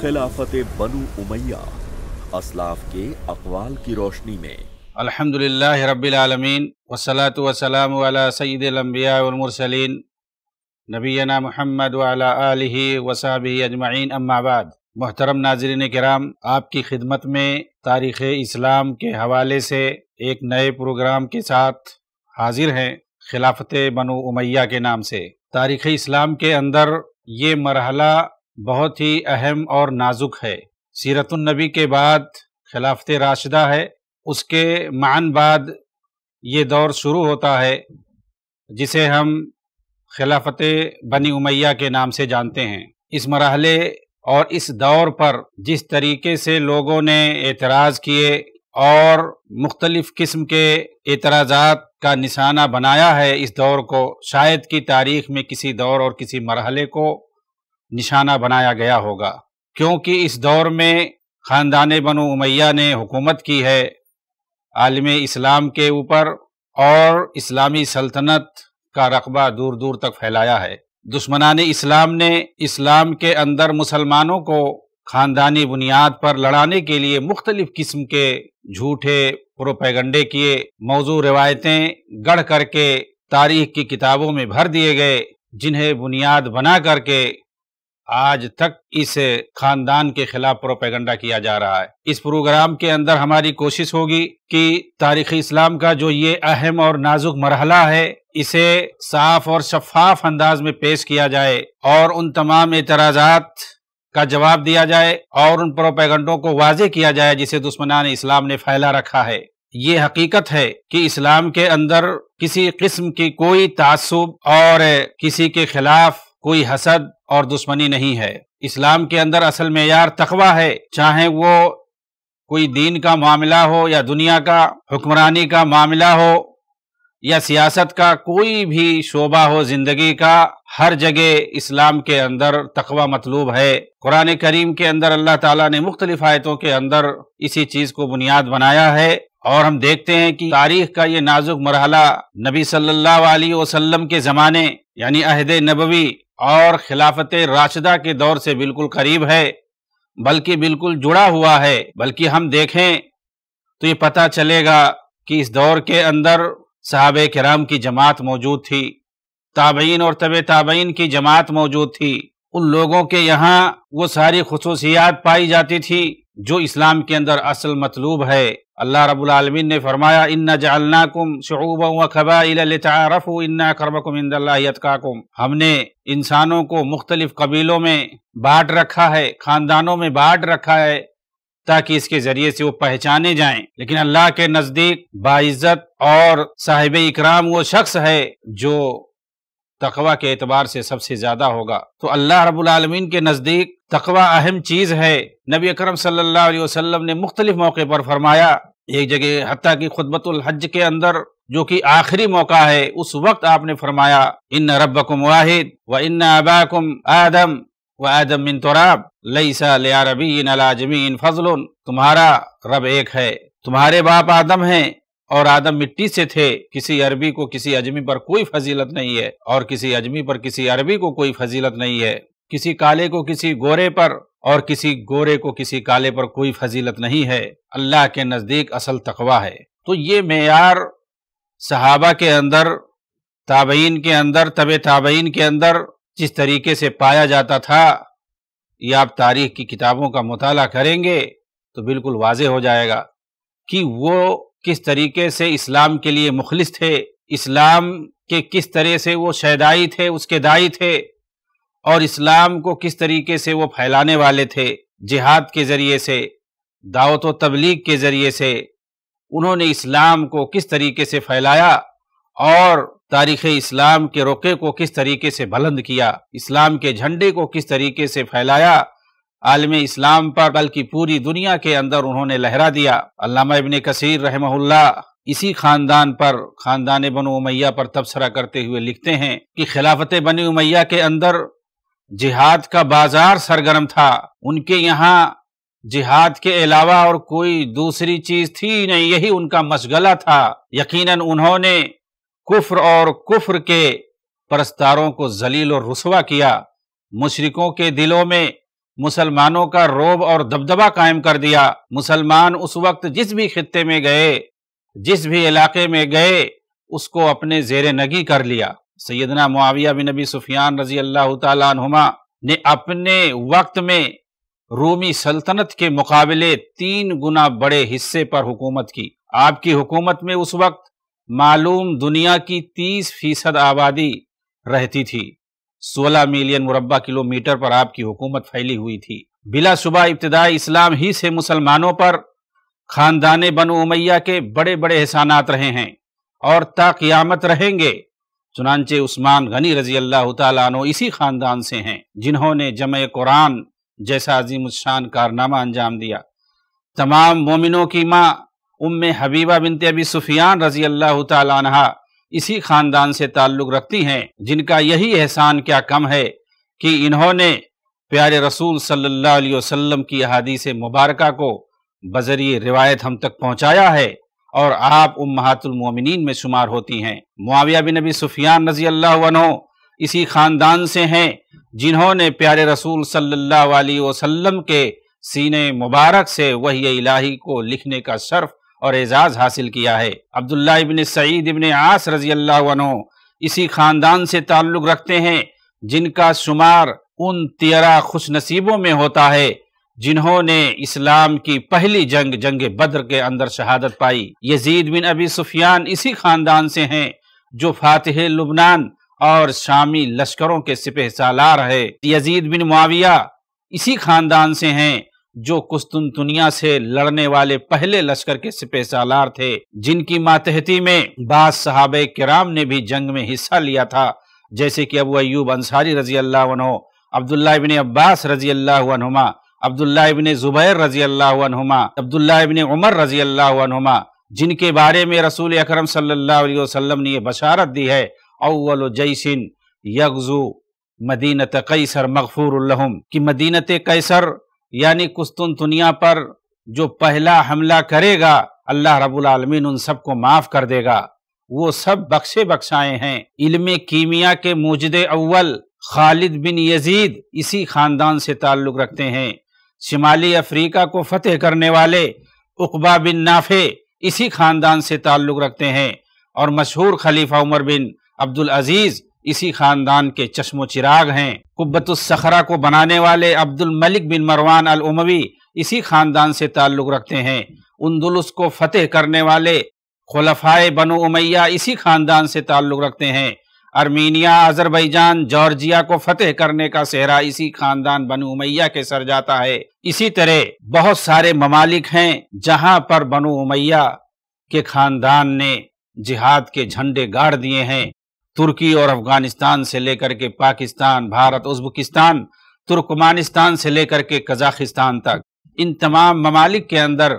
खिलाफत बनु उमैया असलाफ के अकवाल की रोशनी में अलहमदिल्ला रबालमीन वसलात वसलाम सैदम्बियामरसलिन नबीना महमद आलि वसाब अजमाइन अम्माबाद मोहतरम नाजरन कराम आपकी खिदमत में तारीख़ इस्लाम के हवाले से एक नए प्रोग्राम के साथ हाजिर हैं खिलाफत बनु उमैया के नाम से तारीख़ इस्लाम के अंदर ये मरहला बहुत ही अहम और नाजुक है सीरतुलनबी के बाद खिलाफत राशिदा है उसके मान बाद ये दौर शुरू होता है जिसे हम खिलाफत बनी उमैया के नाम से जानते हैं इस मरहले और इस दौर पर जिस तरीके से लोगों ने एतराज़ किए और मुख्तलिफ़ किस्म के एतराज़ात का निशाना बनाया है इस दौर को शायद की तारीख में किसी दौर और किसी मरहले को निशाना बनाया गया होगा क्योंकि इस दौर में ख़ानदान बनो उमैया ने हुकूमत की है आलम इस्लाम के ऊपर और इस्लामी सल्तनत का रकबा दूर दूर तक फैलाया है दुश्मनान इस्लाम ने इस्लाम के अंदर मुसलमानों को ख़ानदानी बुनियाद पर लड़ाने के लिए मुख्तलिफ़ किस्म के झूठे प्रोपैगंडे किए मौजू रवायतें गढ़ करके तारीख की किताबों में भर दिए गए जिन्हें बुनियाद बना करके आज तक इस खानदान के खिलाफ प्रोपेगंडा किया जा रहा है इस प्रोग्राम के अंदर हमारी कोशिश होगी कि तारीख इस्लाम का जो ये अहम और नाजुक मरहला है इसे साफ और शफाफ अंदाज में पेश किया जाए और उन तमाम एतराजात का जवाब दिया जाए और उन प्रोपेगंडों को वाजे किया जाए जिसे दुश्मनान इस्लाम ने फैला रखा है ये हकीकत है कि इस्लाम के अंदर किसी किस्म की कोई तासुब और किसी के खिलाफ कोई हसद और दुश्मनी नहीं है इस्लाम के अंदर असल मैार तकवा है चाहे वो कोई दीन का मामला हो या दुनिया का हुक्मरानी का मामला हो या सियासत का कोई भी शोबा हो जिंदगी का हर जगह इस्लाम के अंदर तकवा मतलूब है कुरान करीम के अंदर अल्लाह ताला ने मुख्तलिफ आयतों के अंदर इसी चीज को बुनियाद बनाया है और हम देखते हैं कि तारीख का ये नाजुक मरहला नबी सल्लल्लाहु अलैहि वसल्लम के ज़माने यानी अहद नबवी और खिलाफत राशिदा के दौर से बिल्कुल करीब है बल्कि बिल्कुल जुड़ा हुआ है बल्कि हम देखें तो ये पता चलेगा कि इस दौर के अंदर साहब कराम की जमात मौजूद थी ताबीन और तब ताबीन की जमात मौजूद थी उन लोगों के यहाँ वो सारी खसूसियात पाई जाती थी जो इस्लाम के अंदर असल मतलूब है अल्लाह रबालमीन ने फरमाया इन्ना जल्नाकुम शूब व इन्ना हमने इंसानों को मुख्तलिफ़ कबीलों में बांट रखा है ख़ानदानों में बांट रखा है ताकि इसके ज़रिए से वो पहचाने जाएं लेकिन अल्लाह के नज़दीक बाइज़्ज़त और साहिब इकराम वो शख्स है जो तकवा के एतबार से सबसे ज़्यादा होगा तो अल्लाह रबालमीन के नज़दीक तकवा अहम चीज़ है नबी अकरम सल्लल्लाहु अलैहि वसल्लम ने मुख्तलिफ मौके पर फरमाया एक जगह हती की खुतबतुल हज के अंदर जो कि आखिरी मौका है उस वक्त आपने फरमाया इन रबकुम वाहिद व वा इन अबाकुम आदम व आदम बिन तुराब लईसा इन फजल तुम्हारा रब एक है तुम्हारे बाप आदम हैं और आदम मिट्टी से थे किसी अरबी को किसी अजमी पर कोई फजीलत नहीं है और किसी अजमी पर किसी अरबी को कोई फजीलत नहीं है किसी काले को किसी गोरे पर और किसी गोरे को किसी काले पर कोई फजीलत नहीं है अल्लाह के नज़दीक असल तकवा है तो ये मैार सहाबा के अंदर ताबईन के अंदर तब ताबईन के अंदर जिस तरीके से पाया जाता था ये आप तारीख की किताबों का मुताला करेंगे तो बिल्कुल वाजे हो जाएगा कि वो किस तरीके से इस्लाम के लिए मुखलिस थे इस्लाम के किस तरह से वो शहदाई थे उसके दाई थे और इस्लाम को किस तरीके से वो फैलाने वाले थे जिहाद के ज़रिए से दावत व तबलीग के ज़रिए से उन्होंने इस्लाम को किस तरीके से फैलाया और तारीख़ इस्लाम के रोके को किस तरीके से बुलंद किया इस्लाम के झंडे को किस तरीके से फैलाया आलम इस्लाम पर बल्कि पूरी दुनिया के अंदर उन्होंने लहरा दिया अलामा इबन कसीर रहमहुल्ला इसी खानदान पर खानदान बन उमैया पर तबसरा करते हुए लिखते हैं कि खिलाफत बनी उमैया के अंदर जिहाद का बाजार सरगर्म था उनके यहाँ जिहाद के अलावा और कोई दूसरी चीज थी नहीं यही उनका मशगला था यकीनन उन्होंने कुफ्र और कुफ्र के परस्तारों को जलील और रसवा किया मुशरकों के दिलों में मुसलमानों का रोब और दबदबा कायम कर दिया मुसलमान उस वक्त जिस भी खत्े में गए जिस भी इलाके में गए उसको अपने जेर नगी कर लिया सैदना मुआविया बिन नबी सुफियान रजी अल्लाह तुमा ने अपने वक्त में रोमी सल्तनत के मुकाबले तीन गुना बड़े हिस्से पर हुकूमत की आपकी हुकूमत में उस वक्त मालूम दुनिया की तीस फीसद आबादी रहती थी 16 मिलियन मुरबा किलोमीटर पर आपकी हुकूमत फैली हुई थी बिला सुबह इब्तदाई इस्लाम ही से मुसलमानों पर खानदान बनो उमैया के बड़े बड़े एहसानात रहे हैं और ताक़ियामत रहेंगे चुनाचे उस्मान गनी रजी अल्लाह तु इसी ख़ानदान से हैं जिन्होंने जम कुरान जैसा अजीम शान कारनामा अंजाम दिया तमाम मोमिनों की माँ उम हबीबा बिनते अबी सुफियान रजी अल्लाह तहा इसी खानदान से ताल्लुक़ रखती हैं जिनका यही एहसान क्या कम है कि इन्होंने प्यारे रसूल सल्लल्लाहु अलैहि वसल्लम की अहादीस मुबारक को बजरिए रिवायत हम तक पहुँचाया है और आप उम्मातुलमिन में शुमार होती हैं मुआविया बिन नबी सुफियान रजी अल्लाह इसी ख़ानदान से हैं जिन्होंने प्यारे रसूल सल्लल्लाहु अलैहि वसल्लम के सीने मुबारक से वही इलाही को लिखने का शर्फ और एजाज़ हासिल किया है अब्दुल्ला इबन सईद इबन आस रजी अल्लाह इसी ख़ानदान से ताल्लुक़ रखते हैं जिनका शुमार उन तेरह खुश नसीबों में होता है जिन्होंने इस्लाम की पहली जंग जंग बद्र के अंदर शहादत पाई यजीद बिन अबी सुफियान इसी ख़ानदान से हैं जो फातह लुबनान और शामी लश्करों के सिपह सालार है यजीद बिन मुआविया इसी ख़ानदान से हैं जो कुस्तुनतुनिया से लड़ने वाले पहले लश्कर के सिपे थे जिनकी मातहती में बाद साहब कराम ने भी जंग में हिस्सा लिया था जैसे कि अबू अयूब अंसारी रजी अल्लाह अब्दुल्ला इबिन अब्बास रजी अल्लाह नुमा अब्दुल्ला इबिन जुबैर रजी अल्लाह नुमा अब्दुल्ला इबिन उमर रजी अल्लाह नुमा जिनके बारे में रसूल अक्रम सल्लाम ने यह बशारत दी है अव्वल जयसिन यगजू मदीनत कैसर मकफूर की मदीनत कैसर यानी कुस्तुन दुनिया पर जो पहला हमला करेगा अल्लाह रबुल आलमीन उन सबको माफ़ कर देगा वो सब बख्शे बख्शाए हैं इल्म कीमिया के मौजद अव्वल खालिद बिन यजीद इसी ख़ानदान से ताल्लुक़ रखते हैं शिमाली अफ्रीका को फतेह करने वाले उकबा बिन नाफे इसी ख़ानदान से ताल्लुक़ रखते हैं और मशहूर खलीफा उमर बिन अब्दुल अजीज़ इसी खानदान के चश्मो चिराग हैं कुब्बतुलसखरा को बनाने वाले अब्दुल मलिक बिन मरवान अल उमवी इसी खानदान से ताल्लुक़ रखते हैं उन्दुलस को फतेह करने वाले खुलफाए बनो उमैया इसी खानदान से ताल्लुक़ रखते हैं अर्मीनिया अजरबैजान जॉर्जिया को फतेह करने का सेहरा इसी खानदान बनु उमैया के सर जाता है इसी तरह बहुत सारे ममालिक हैं जहां पर बनु उमैया के खानदान ने जिहाद के झंडे गाड़ दिए हैं तुर्की और अफगानिस्तान से लेकर के पाकिस्तान भारत उज्बकिस्तान तुर्कमानिस्तान से लेकर के कजाकिस्तान तक इन तमाम ममालिक के अंदर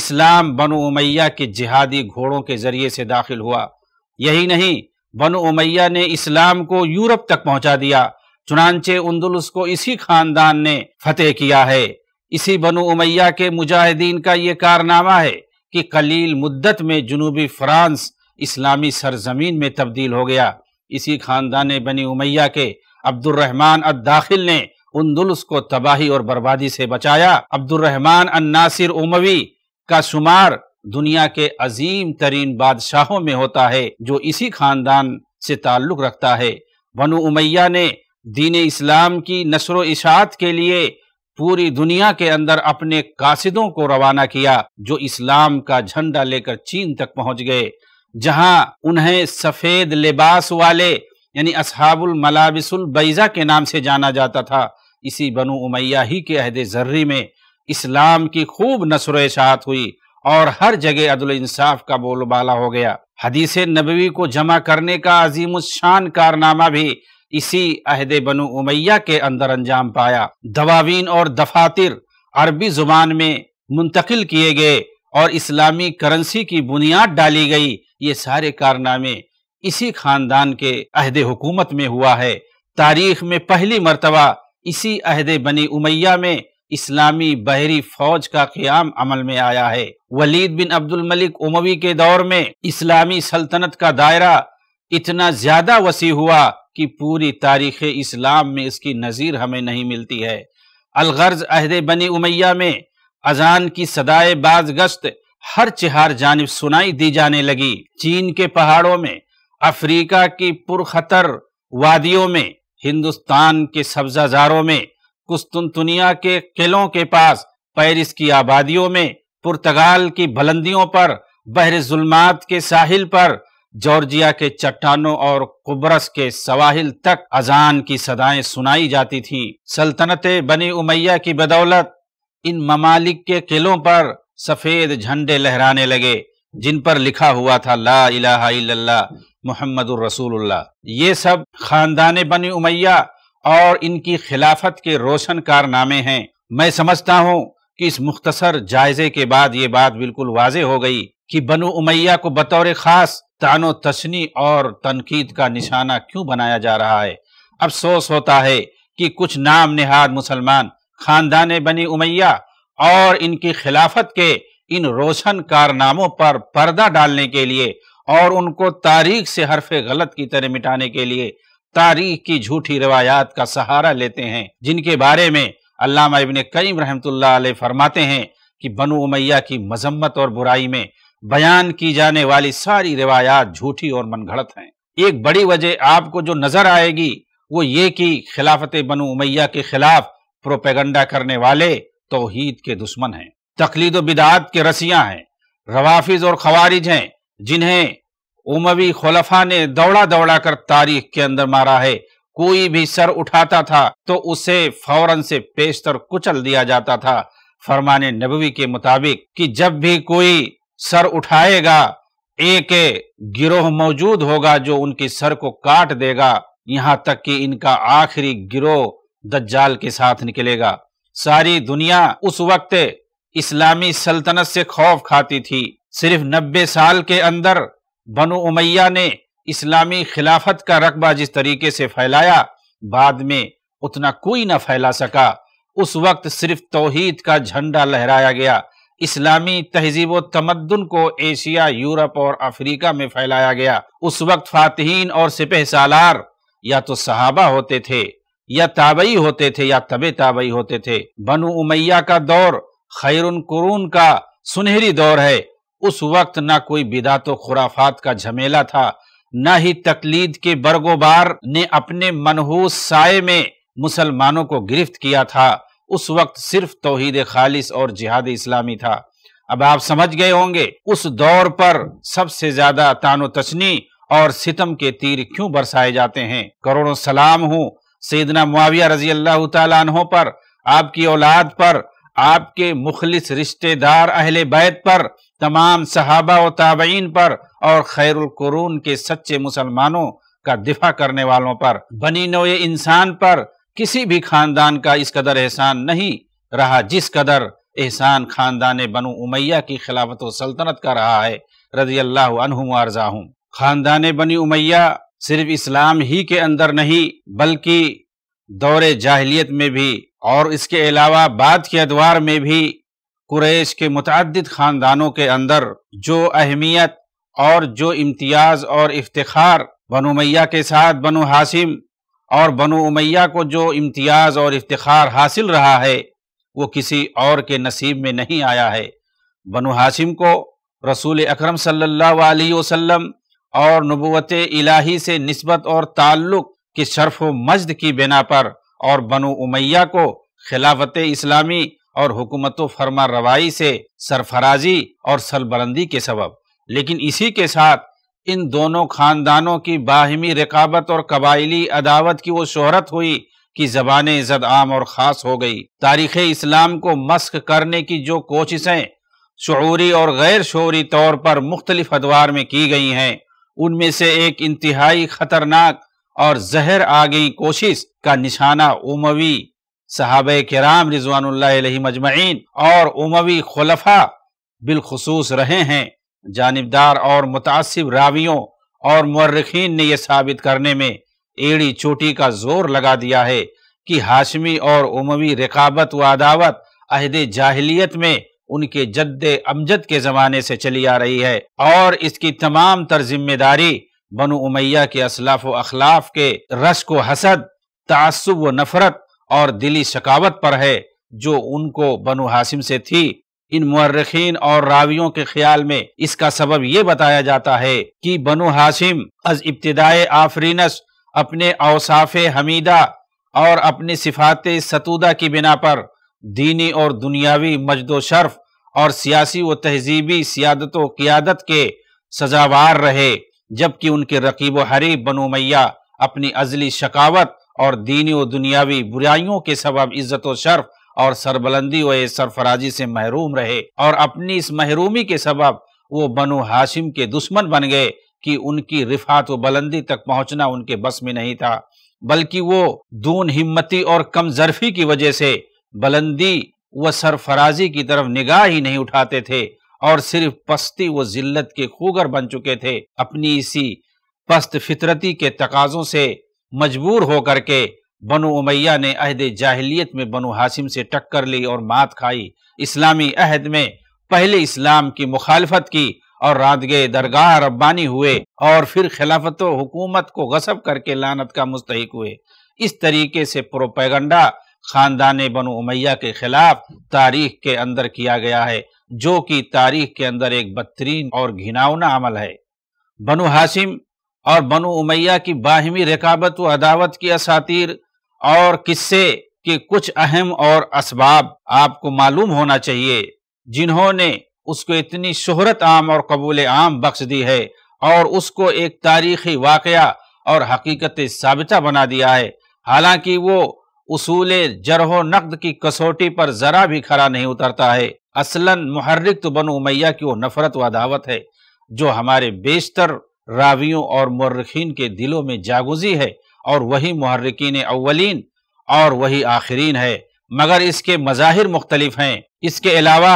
इस्लाम बन उमैया के जिहादी घोड़ों के जरिए से दाखिल हुआ यही नहीं बन उमैया ने इस्लाम को यूरोप तक पहुंचा दिया चुनाचे उन्दुलस को इसी खानदान ने फतेह किया है इसी बनु उमैया के मुजाहिदीन का ये कारनामा है कि कलील मुद्दत में जुनूबी फ्रांस इस्लामी सरजमीन में तब्दील हो गया इसी ख़ानदान बनी उमैया के अब्दुलरहमान अदाखिल ने दुलस को तबाही और बर्बादी से बचाया अब्दुलरहमान अन्नासिर उमवी का शुमार दुनिया के अजीम तरीन बादशाहों में होता है जो इसी खानदान से ताल्लुक़ रखता है बनु उमैया ने दीन इस्लाम की नशर इशात के लिए पूरी दुनिया के अंदर अपने कासिदों को रवाना किया जो इस्लाम का झंडा लेकर चीन तक पहुंच गए जहां उन्हें सफ़ेद लिबास वाले यानी असहाबुल मलाबिसुल बैज़ा के नाम से जाना जाता था इसी बनु उमैया ही के अहद जर्री में इस्लाम की खूब नसर इशात हुई और हर जगह अदल इंसाफ का बोलबाला हो गया हदीस नबवी को जमा करने का अजीम शान कारनामा भी इसी अहद बनु उमैया के अंदर अंजाम पाया दवावीन और दफातिर अरबी जुबान में मुंतकिल किए गए और इस्लामी करेंसी की बुनियाद डाली गई ये सारे कारनामे इसी खानदान के अहद हुकूमत में हुआ है तारीख में पहली मरतबा इसी अहद बनी उमैया में इस्लामी बहरी फौज का क्याम अमल में आया है वलीद बिन अब्दुल मलिक उमवी के दौर में इस्लामी सल्तनत का दायरा इतना ज्यादा वसी हुआ कि पूरी तारीख इस्लाम में इसकी नज़ीर हमें नहीं मिलती है अलगर्ज अहद बनी उमैया में अजान की सदाए बाज गश्त हर चिहार जानब सुनाई दी जाने लगी चीन के पहाड़ों में अफ्रीका की पुरखतर वादियों में हिंदुस्तान के सब्जाजारों में कुस्तुनतुनिया के किलों के पास पेरिस की आबादियों में पुर्तगाल की बुलंदियों पर बहर जुल्मात के साहिल पर जॉर्जिया के चट्टानों और कुबरस के सवाहिल तक अजान की सदाएं सुनाई जाती थी सल्तनत बनी उमैया की बदौलत इन ममालिक के किलों पर सफ़ेद झंडे लहराने लगे जिन पर लिखा हुआ था ला इलाहा इल्लल्लाह मोहम्मद रसूलुल्लाह ये सब खानदान बनी उमैया और इनकी खिलाफत के रोशन कारनामे हैं मैं समझता हूँ कि इस मुख्तसर जायजे के बाद ये बात बिल्कुल वाज हो गई कि बनु उमैया को बतौर ख़ास तानो तशनी और तनकीद का निशाना क्यों बनाया जा रहा है अफसोस होता है कि कुछ नाम निहाद मुसलमान खानदान बनी उमैया और इनकी खिलाफत के इन रोशन कारनामों पर पर्दा डालने के लिए और उनको तारीख से हरफे गलत की तरह मिटाने के लिए तारीख की झूठी रवायात का सहारा लेते हैं जिनके बारे में अल्लामा इबन कईम रहमतुल्लाह अलैह फरमाते हैं कि बनु उमैया की मजम्मत और बुराई में बयान की जाने वाली सारी रिवायात झूठी और मनगढ़ंत हैं एक बड़ी वजह आपको जो नजर आएगी वो ये कि खिलाफत बनु उमैया के खिलाफ प्रोपेगंडा करने वाले तोहीद के दुश्मन हैं तकलीद बिदात के रसिया हैं रवाफिज और खवारिज हैं जिन्हें उमवी खलफा ने दौड़ा दौड़ा कर तारीख के अंदर मारा है कोई भी सर उठाता था तो उसे फौरन से पेशतर कुचल दिया जाता था फरमाने नबवी के मुताबिक कि जब भी कोई सर उठाएगा एक गिरोह मौजूद होगा जो उनके सर को काट देगा यहाँ तक कि इनका आखिरी गिरोह दज्जाल के साथ निकलेगा सारी दुनिया उस वक्त इस्लामी सल्तनत से खौफ खाती थी सिर्फ नब्बे साल के अंदर बनु उमैया ने इस्लामी खिलाफत का रकबा जिस तरीके से फैलाया बाद में उतना कोई न फैला सका उस वक्त सिर्फ तोहीद का झंडा लहराया गया इस्लामी तहजीब तमद्दन को एशिया यूरोप और अफ्रीका में फैलाया गया उस वक्त फातहीन और सिपह सालार या तो सहाबा होते थे या ताबई होते थे या तबे ताबई होते थे बनु उमैया का दौर खैरुन कुरून का सुनहरी दौर है उस वक्त ना कोई बिदात खुराफात का झमेला था न ही तकलीद के बरगोबार ने अपने मनहूस साय में मुसलमानों को गिरफ्त किया था उस वक्त सिर्फ तोहहीद खालिस और जिहाद इस्लामी था अब आप समझ गए होंगे उस दौर पर सबसे ज्यादा तानो तशनी और सितम के तीर क्यों बरसाए जाते हैं करोड़ों सलाम हूँ सैदना मुआविया रजी अल्लाह तहों पर आपकी औलाद पर आपके मुखलिस रिश्तेदार अहल बैत पर तमाम सहाबा व ताबईन पर और खैरकरून के सच्चे मुसलमानों का दिफा करने वालों पर बनी नोए इंसान पर किसी भी खानदान का इस कदर एहसान नहीं रहा जिस कदर एहसान खानदान बनु उमैया की खिलाफत सल्तनत का रहा है रजी अल्लाह अनहुम खानदान बनी उमैया सिर्फ इस्लाम ही के अंदर नहीं बल्कि दौरे जाहलीत में भी और इसके अलावा बाद के अदवार में भी कुरैश के मुतद ख़ानदानों के अंदर जो अहमियत और जो इम्तियाज़ और इफ्तार बनो मैया के साथ बनो हासिम और बनो उमैया को जो इम्तियाज़ और इफ्तार हासिल रहा है वो किसी और के नसीब में नहीं आया है बनो हाशिम को रसूल अकरम सल्ला वसलम और नबूत इलाही से नस्बत और ताल्लुक की शर्फ मजद की बिना पर और बनु उमैया को खिलाफत इस्लामी और हुकूमत फरमा रवाई से सरफराजी और सरबरंदी के सबब लेकिन इसी के साथ इन दोनों खानदानों की बाहमी रिकाबत और कबाइली अदावत की वो शोहरत हुई कि जबान इज्जत आम और ख़ास हो गई तारीख इस्लाम को मस्क करने की जो कोशिशें शोरी और गैर शोरी तौर पर मुख्तलिफ अदवार में की गई हैं उनमें से एक इंतहाई खतरनाक और जहर आ गई कोशिश का निशाना उमवी साहब कराम रिजवान और उमवी खलफा बिलखसूस रहे हैं जानबदार और मुतासिब रावियों और मर्रखीन ने यह साबित करने में एड़ी चोटी का जोर लगा दिया है कि हाशमी और उमवी रिकावत व अदावत अहद जाहलीत में उनके जद्द अमजद के ज़माने से चली आ रही है और इसकी तमाम तर जिम्मेदारी बनु उमैया के असलाफ व अखलाफ के रश को हसद तसब व नफरत और दिली शकावत पर है जो उनको बनु हाशिम से थी इन मर्रखीन और रावियों के ख्याल में इसका सबब ये बताया जाता है कि बनु हाशिम अज इब्तदाए आफरीनस अपने अवसाफ हमीदा और अपनी सिफात सतूदा की बिना पर दीनी और दुनियावी मजद शर्फ और सियासी व तहजीबी सियादत व क्यादत के सजावार रहे जबकि उनके रकीब व बनो मैया अपनी अजली शकावत और दीनी व दुनियावी बुराइयों के सबब इज़्ज़त व शर्फ और सरबलंदी व सरफराजी से महरूम रहे और अपनी इस महरूमी के सबब वो बनो हाशिम के दुश्मन बन गए कि उनकी रिफात व बुलंदी तक पहुंचना उनके बस में नहीं था बल्कि वो दून हिम्मती और कम जरफी की वजह से बुलंदी व सरफराजी की तरफ निगाह ही नहीं उठाते थे और सिर्फ पस्ती व जिल्लत के खूगर बन चुके थे अपनी इसी पस्त फितरती के तकाजों से मजबूर होकर के बनु उमैया ने अहद जाहलीत में बनु हाशिम से टक्कर ली और मात खाई इस्लामी अहद में पहले इस्लाम की मुखालफत की और रात गए दरगाह रब्बानी हुए और फिर खिलाफत हुकूमत को गसब करके लानत का मुस्तक हुए इस तरीके से प्रोपेगंडा खानदान बन उमैया के खिलाफ तारीख के अंदर किया गया है जो कि तारीख के अंदर एक बदतरीन और घिनावना अमल है बनु हाशिम और बनु उमैया की बाहिमी रकाबत व अदावत की असातिर और किस्से के कुछ अहम और इसबाब आपको मालूम होना चाहिए जिन्होंने उसको इतनी शहरत आम और कबूल आम बख्श दी है और उसको एक तारीखी वाकया और हकीकत साबिता बना दिया है हालांकि वो उसूल जरह नकद की कसौटी पर ज़रा भी खरा नहीं उतरता है असलन मुहर्रिक तो बन उमैया की वो नफरत व दावत है जो हमारे बेशतर रावियों और मर्रखीन के दिलों में जागुजी है और वही महर्रिकीन अवलिन और वही आखिरीन है मगर इसके मज़ाहिर मुख्तलिफ हैं इसके अलावा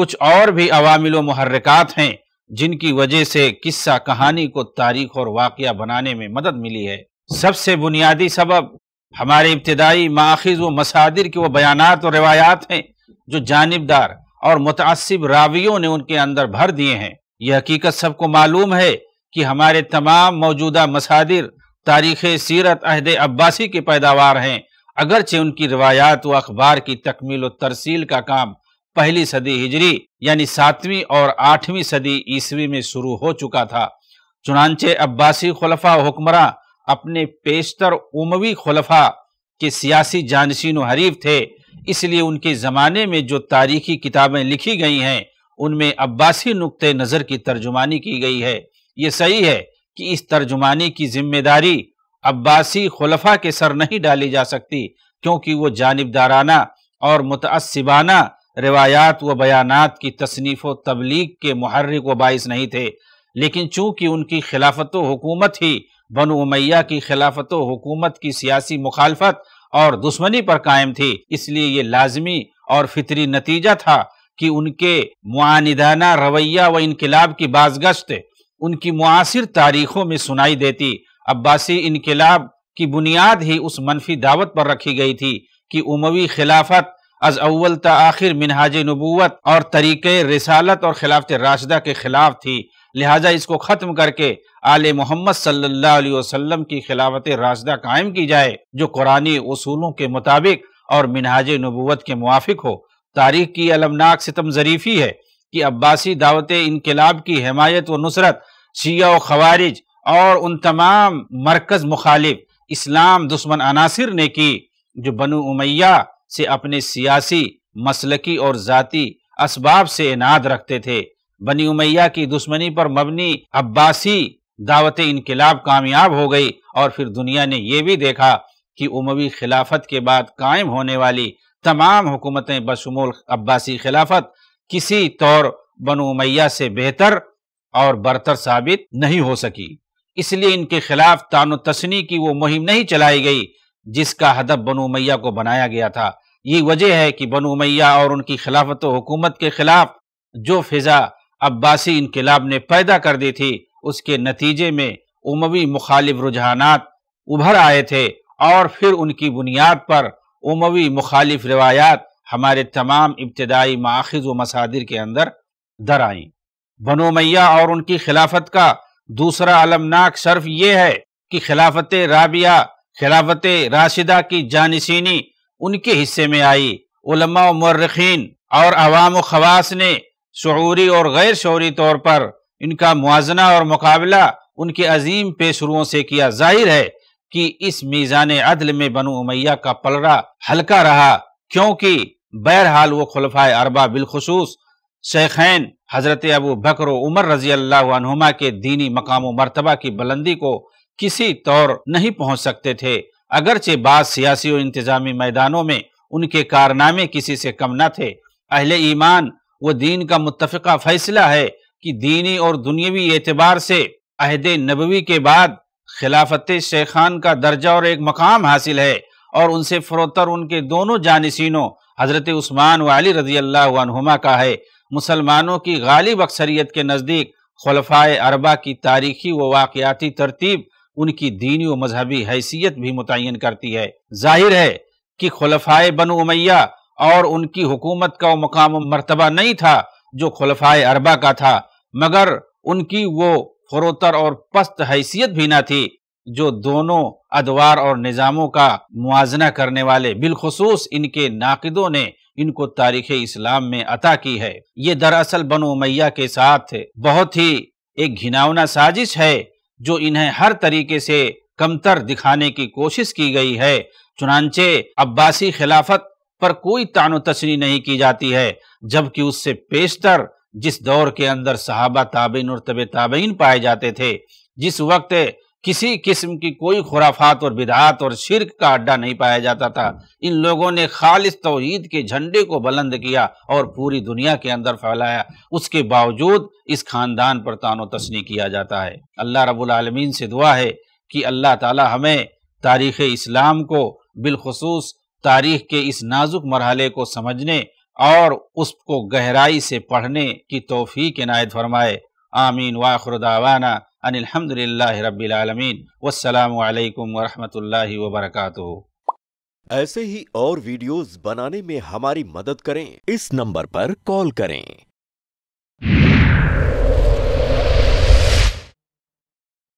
कुछ और भी अवामिल महरक़ात हैं जिनकी वजह से किस्सा कहानी को तारीख और वाक़ बनाने में मदद मिली है सबसे बुनियादी सबब हमारे इब्तदाई माखज़ व मसादिर के वो बयानात और रवायात हैं जो जानबदार और मुतासिब रावियों ने उनके अंदर भर दिए हैं यह हकीकत सबको मालूम है कि हमारे तमाम मौजूदा मसादिर तारीख़ सीरत अहद अब्बासी के पैदावार हैं अगरचे उनकी रवायात व अखबार की तकमील व तरसील का काम पहली सदी हिजरी यानी सातवीं और आठवीं सदी ईस्वी में शुरू हो चुका था चुनानचे अब्बासी खलफा हुक्मरान अपने पेशतर उमवी खलफा के सियासी जानशीन हरीफ थे इसलिए उनके ज़माने में जो तारीखी किताबें लिखी गई हैं उनमें अब्बासी नुक़ नज़र की तर्जुमानी की गई है ये सही है कि इस तर्जुमानी की जिम्मेदारी अब्बासी खलफा के सर नहीं डाली जा सकती क्योंकि वो जानबदाराना और मुतबाना रिवायात व बयानात की तसनीफ़ व तबलीग के महर्रिक व बायस नहीं थे लेकिन चूंकि उनकी खिलाफत हुकूमत ही बनु उमैया की खिलाफत हुकूमत की सियासी मुखालफत और दुश्मनी पर कायम थी इसलिए ये लाजमी और फितरी नतीजा था कि उनके मुआनदाना रवैया व इनकलाब की बाजगश्त उनकी मुआसर तारीखों में सुनाई देती अब्बासी इनकलाब की बुनियाद ही उस मनफी दावत पर रखी गई थी कि उमवी खिलाफत अज अव्वल आखिर मिनहाज नबूत और तरीके रिसालत और खिलाफत राशदा के खिलाफ थी लिहाजा इसको ख़त्म करके आल मोहम्मद सल्लल्लाहु अलैहि वसल्लम की खिलाफत राजदा कायम की जाए जो कुरानी उसूलों के मुताबिक और मिनहाज नबूत के मुआफिक हो तारीख की अलमनाक सितम जरीफी है कि अब्बासी दावत इनकलाब की हमायत व नुसरत शिया व खवारिज और उन तमाम मरकज़ मुखालिफ इस्लाम दुश्मन अनासर ने की जो बनु उमैया से अपने सियासी मसलकी और ज़ाती इसबाब से इनाद रखते थे बनी उमैया की दुश्मनी पर मबनी अब्बासी दावत इनकलाब कामयाब हो गई और फिर दुनिया ने यह भी देखा कि उमवी खिलाफत के बाद कायम होने वाली तमाम हुकूमतें बशमूल अब्बासी खिलाफत किसी तौर बनु उमैया से बेहतर और बरतर साबित नहीं हो सकी इसलिए इनके खिलाफ तान तस्नी की वो मुहिम नहीं चलाई गई जिसका हदफ बनु उमैया को बनाया गया था ये वजह है कि बनु उमैया और उनकी खिलाफत हुकूमत के खिलाफ जो फिजा अब्बासी इनकलाब ने पैदा कर दी थी उसके नतीजे में उमवी मुखालिफ रुझानात उभर आए थे और फिर उनकी बुनियाद पर उमवी मुखालिफ रवायात हमारे तमाम इब्तदाई माखज़ व मसादिर के अंदर दर आई बनो मैया और उनकी खिलाफत का दूसरा अलमनाक शर्फ ये है कि खिलाफत राबिया खिलाफत राशिदा की जानशीनी उनके हिस्से में आई उलमा मर्रखीन और अवाम खवास ने शूरी और गैर शौरी तौर पर इनका मुजना और मुकाबला उनके अजीम पेशरुओं से किया जाहिर है कि इस मीज़ान अदल में बनु उमैया का पलड़ा हल्का रहा क्योंकि बहरहाल वो खुलफा अरबा बिलखसूस शेखैन हज़रत अबू बकर उमर रजी अल्लाहमा के दीनी मकाम मरतबा की बुलंदी को किसी तौर नहीं पहुँच सकते थे अगरचे बाद सियासी और इंतज़ामी मैदानों में उनके कारनामे किसी से कम न थे अहले ईमान वो दीन का मुतफ़ा फैसला है कि दीनी और दुनियावी एतबार से अहद नबवी के बाद खिलाफत शेखान का दर्जा और एक मकाम हासिल है और उनसे फरोतर उनके दोनों जानसिनों हज़रत उस्मान वाली रजी अल्लामा का है मुसलमानों की गालिब अक्सरियत के नज़दीक खलफाए अरबा की तारीखी व वाक़ाती तरतीब उनकी दीनी व मजहबी हैसियत भी मुतन करती है जाहिर है कि खलफाए बन उमैया और उनकी हुकूमत का वो मकाम मरतबा नहीं था जो खुलफाए अरबा का था मगर उनकी वो फरोतर और पस्त हैसियत भी ना थी जो दोनों अदवार और निज़ामों का मुआजना करने वाले बिलखसूस इनके नाकदों ने इनको तारीख इस्लाम में अता की है ये दरअसल बनो मैया के साथ बहुत ही एक घिनावना साजिश है जो इन्हें हर तरीके से कमतर दिखाने की कोशिश की गई है चुनाचे अब्बासी खिलाफत पर कोई तानो तशनी नहीं की जाती है जबकि उससे पेशतर जिस दौर के अंदर सहाबा ताबिन और तब ताबीन पाए जाते थे जिस वक्त किसी किस्म की कोई खुराफात और बिदात और शिरक का अड्डा नहीं पाया जाता था इन लोगों ने खालिस तोहीद के झंडे को बुलंद किया और पूरी दुनिया के अंदर फैलाया उसके बावजूद इस खानदान पर तानो तशनी किया जाता है अल्लाह रब्बुल आलमीन से दुआ है कि अल्लाह ताला हमें तारीख़ इस्लाम को बिलखसूस तारीख के इस नाजुक मरहले को समझने और उसको गहराई से पढ़ने की तोफ़ी के नायत फरमाए आमीन वाखरदावाना अनिलहमदिल्ला रबीआलमीन वालकम वरहमल वरक ऐसे ही और वीडियोस बनाने में हमारी मदद करें इस नंबर पर कॉल करें